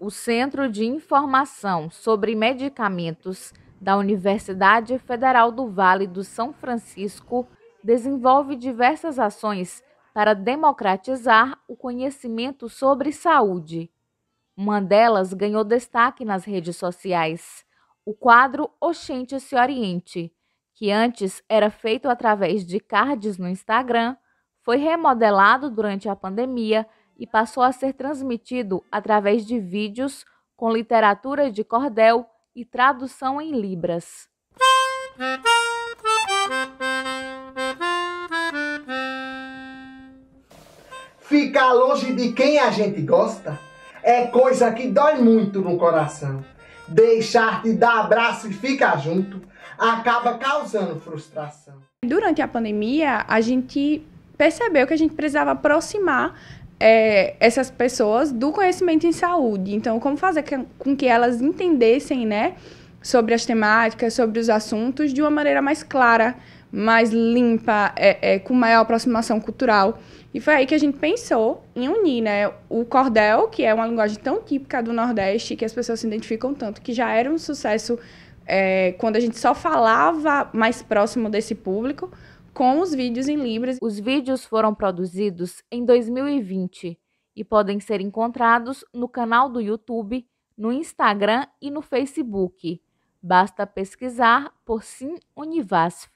o Centro de Informação sobre Medicamentos da Universidade Federal do Vale do São Francisco desenvolve diversas ações para democratizar o conhecimento sobre saúde. Uma delas ganhou destaque nas redes sociais, o quadro Oxente se Oriente, que antes era feito através de cards no Instagram, foi remodelado durante a pandemia e passou a ser transmitido através de vídeos com literatura de cordel e tradução em libras. Ficar longe de quem a gente gosta é coisa que dói muito no coração. Deixar de dar abraço e ficar junto acaba causando frustração. Durante a pandemia, a gente percebeu que a gente precisava aproximar é, essas pessoas do conhecimento em saúde. Então, como fazer com que elas entendessem, né, sobre as temáticas, sobre os assuntos de uma maneira mais clara, mais limpa, é, é, com maior aproximação cultural. E foi aí que a gente pensou em unir, né, o cordel, que é uma linguagem tão típica do Nordeste, que as pessoas se identificam tanto, que já era um sucesso é, quando a gente só falava mais próximo desse público, com os vídeos em Libras. Os vídeos foram produzidos em 2020 e podem ser encontrados no canal do YouTube, no Instagram e no Facebook. Basta pesquisar por Sim Univasf.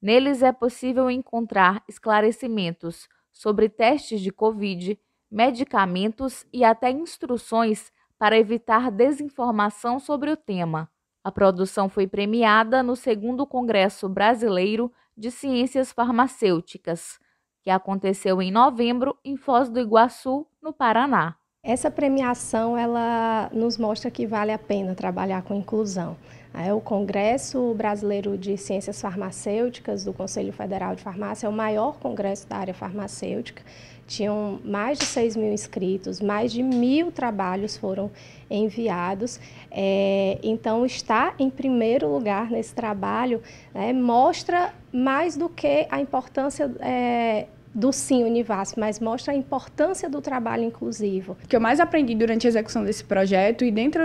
Neles é possível encontrar esclarecimentos sobre testes de Covid, medicamentos e até instruções para evitar desinformação sobre o tema. A produção foi premiada no 2 Congresso Brasileiro de Ciências Farmacêuticas, que aconteceu em novembro em Foz do Iguaçu, no Paraná. Essa premiação ela nos mostra que vale a pena trabalhar com inclusão. É, o Congresso Brasileiro de Ciências Farmacêuticas do Conselho Federal de Farmácia é o maior congresso da área farmacêutica. Tinham mais de 6 mil inscritos, mais de mil trabalhos foram enviados. É, então, estar em primeiro lugar nesse trabalho né, mostra mais do que a importância é, do Sim Univas, mas mostra a importância do trabalho inclusivo. O que eu mais aprendi durante a execução desse projeto e dentro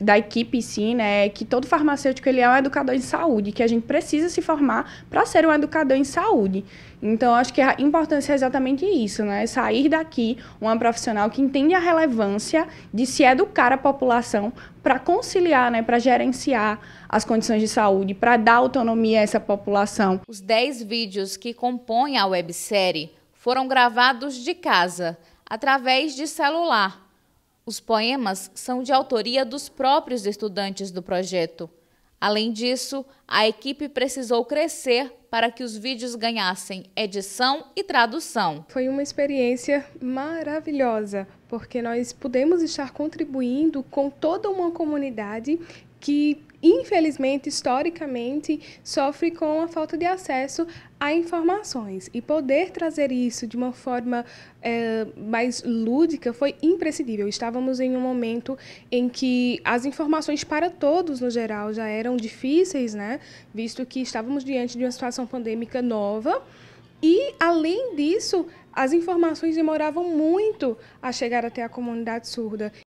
da equipe Sim, né, é que todo farmacêutico ele é um educador em saúde, que a gente precisa se formar para ser um educador em saúde. Então, acho que a importância é exatamente isso, né? Sair daqui uma profissional que entende a relevância de se educar a população para conciliar, né, para gerenciar as condições de saúde, para dar autonomia a essa população. Os 10 vídeos que compõem a websérie foram gravados de casa, através de celular. Os poemas são de autoria dos próprios estudantes do projeto. Além disso, a equipe precisou crescer para que os vídeos ganhassem edição e tradução. Foi uma experiência maravilhosa, porque nós pudemos estar contribuindo com toda uma comunidade que infelizmente, historicamente, sofre com a falta de acesso a informações. E poder trazer isso de uma forma é, mais lúdica foi imprescindível. Estávamos em um momento em que as informações para todos, no geral, já eram difíceis, né? Visto que estávamos diante de uma situação pandêmica nova. E, além disso, as informações demoravam muito a chegar até a comunidade surda.